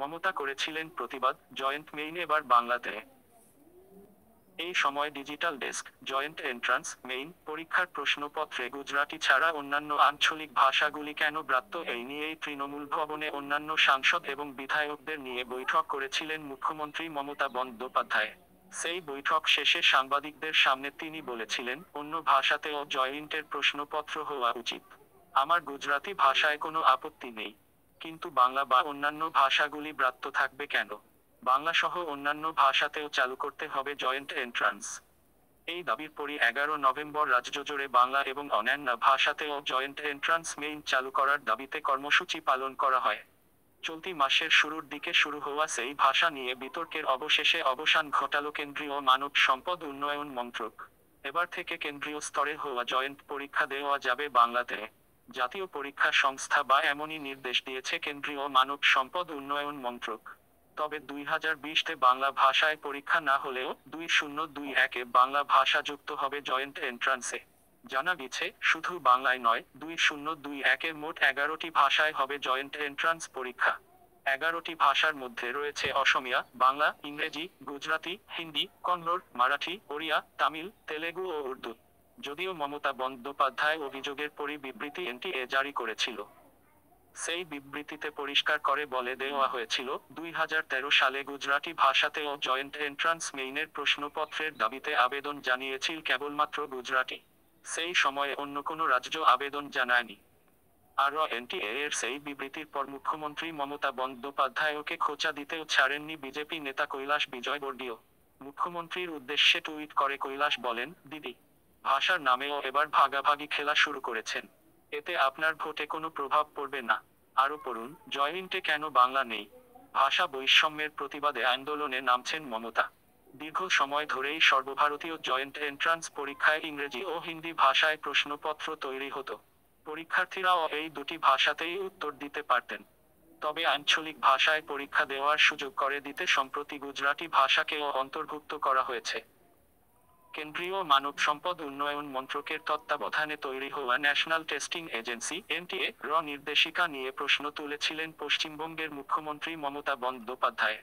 মমতা করেছিলেন প্রতিবাদ joint main এবার বাংলাতে এই সময় digital desk joint entrance main পরীক্ষার প্রশ্নপত্রে গুজরাটি ছাড়া অন্যান্য আঞ্চলিক ভাষাগুলি কেন ব্রাত্য এই নিয়েই তৃণমূল ভবনে অন্যান্য সাংসদ এবং বিধায়কদের নিয়ে বৈঠক করেছিলেন মুখ্যমন্ত্রী মমতা বন্দ্যোপাধ্যায় সেই বৈঠক শেষে সাংবাদিকদের সামনে তিনি বলেছিলেন অন্য ভাষাতেও জয়েন্টের প্রশ্নপত্র হওয়া উচিত আমার গুজরাতি ভাষায় কোনো আপত্তি নেই কিন্তু বাংলা বা অন্যান্য ভাষাগুলি ব্রাত্য থাকবে কেন বাংলাসহ অন্যান্য ভাষাতেও চালু করতে হবে জয়েন্ট এন্ট্রান্স এই দাবির পরই এগারো নভেম্বর রাজ্যজোড়ে বাংলা এবং অন্যান্য ভাষাতেও জয়েন্ট এন্ট্রান্স মেইন চালু করার দাবিতে কর্মসূচি পালন করা হয় চলতি মাসের শুরুর দিকে শুরু হওয়া সেই ভাষা নিয়ে বিতর্কের অবশেষে অবসান ঘটালো কেন্দ্রীয় মানব সম্পদ উন্নয়ন মন্ত্রক এবার থেকে কেন্দ্রীয় স্তরে হওয়া জয়েন্ট পরীক্ষা দেওয়া যাবে বাংলাতে জাতীয় পরীক্ষা সংস্থা বা এমনই নির্দেশ দিয়েছে কেন্দ্রীয় মানব সম্পদ উন্নয়ন মন্ত্রক তবে দুই হাজার বিশতে বাংলা ভাষায় পরীক্ষা না হলেও দুই শূন্য দুই একে বাংলা ভাষা যুক্ত হবে জয়েন্ট এন্ট্রান্সে জানা গেছে শুধু বাংলায় নয় দুই শূন্য দুই একের মোট এগারোটি ভাষায় হবে জয়েন্ট এন্ট্রান্স পরীক্ষা এগারোটি ভাষার মধ্যে রয়েছে অসমিয়া বাংলা ইংরেজি গুজরাতি হিন্দি কন্নড় মারাঠি ওড়িয়া তামিল তেলেগু ও উর্দু যদিও মমতা বন্দ্যোপাধ্যায় অভিযোগের বিবৃতি এনটিএ জারি করেছিল সেই বিবৃতিতে পরিষ্কার করে বলে দেওয়া হয়েছিল দুই সালে গুজরাটি ভাষাতেও জয়েন্ট এন্ট্রান্স মেইনের প্রশ্নপত্রের দাবিতে আবেদন জানিয়েছিল কেবলমাত্র গুজরাটি সেই সময়ে অন্য কোনো রাজ্য আবেদন জানায়নি আরও এনটিএ এর সেই বিবৃতির পর মুখ্যমন্ত্রী মমতা বন্দ্যোপাধ্যায়কে খোঁচা দিতেও ছাড়েননি বিজেপি নেতা কৈলাস বিজয়বর্গীয় মুখ্যমন্ত্রীর উদ্দেশ্যে টুইট করে কৈলাস বলেন দিদি ভাষার নামেও এবার ভাগাভাগি খেলা শুরু করেছেন এতে আপনার ভোটে কোনো প্রভাব পড়বে না আরও পড়ুন জয়েন্টে কেন বাংলা নেই ভাষা বৈষম্যের প্রতিবাদে আন্দোলনে নামছেন মমতা দীর্ঘ সময় ধরেই সর্বভারতীয় জয়েন্ট এন্ট্রান্স পরীক্ষায় ইংরেজি ও হিন্দি ভাষায় প্রশ্নপত্র তৈরি হতো পরীক্ষার্থীরাও এই দুটি ভাষাতেই উত্তর দিতে পারতেন তবে আঞ্চলিক ভাষায় পরীক্ষা দেওয়ার সুযোগ করে দিতে সম্প্রতি গুজরাটি ভাষাকেও অন্তর্ভুক্ত করা হয়েছে কেন্দ্রীয় মানব সম্পদ উন্নয়ন মন্ত্রকের তত্ত্বাবধানে তৈরি হওয়া ন্যাশনাল টেস্টিং এজেন্সি এনটিএ র নির্দেশিকা নিয়ে প্রশ্ন তুলেছিলেন পশ্চিমবঙ্গের মুখ্যমন্ত্রী মমতা বন্দ্যোপাধ্যায়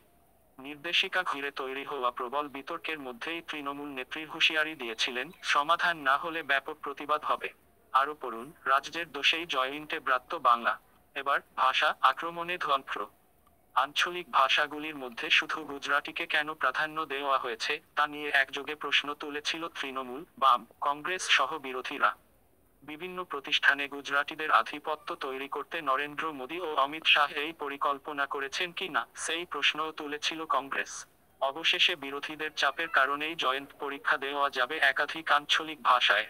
নির্দেশিকা ঘিরে তৈরি হওয়া প্রবল বিতর্কের মধ্যেই তৃণমূল নেত্রী হুঁশিয়ারি দিয়েছিলেন সমাধান না হলে ব্যাপক প্রতিবাদ হবে আরও পড়ুন রাজ্যের দোষেই জয়ইন্টে ব্রাত্য বাংলা এবার ভাষা আক্রমণে ধ্বংস আঞ্চলিক ভাষাগুলির মধ্যে শুধু গুজরাটিকে কেন প্রাধান্য দেওয়া হয়েছে তা নিয়ে একযোগে প্রশ্ন তুলেছিল তৃণমূল বাম কংগ্রেস সহ বিরোধীরা বিভিন্ন প্রতিষ্ঠানে গুজরাটিদের আধিপত্য তৈরি করতে নরেন্দ্র মোদী ও অমিত শাহ এই পরিকল্পনা করেছেন কি না সেই প্রশ্নও তুলেছিল কংগ্রেস অবশেষে বিরোধীদের চাপের কারণেই জয়েন্ট পরীক্ষা দেওয়া যাবে একাধিক আঞ্চলিক ভাষায়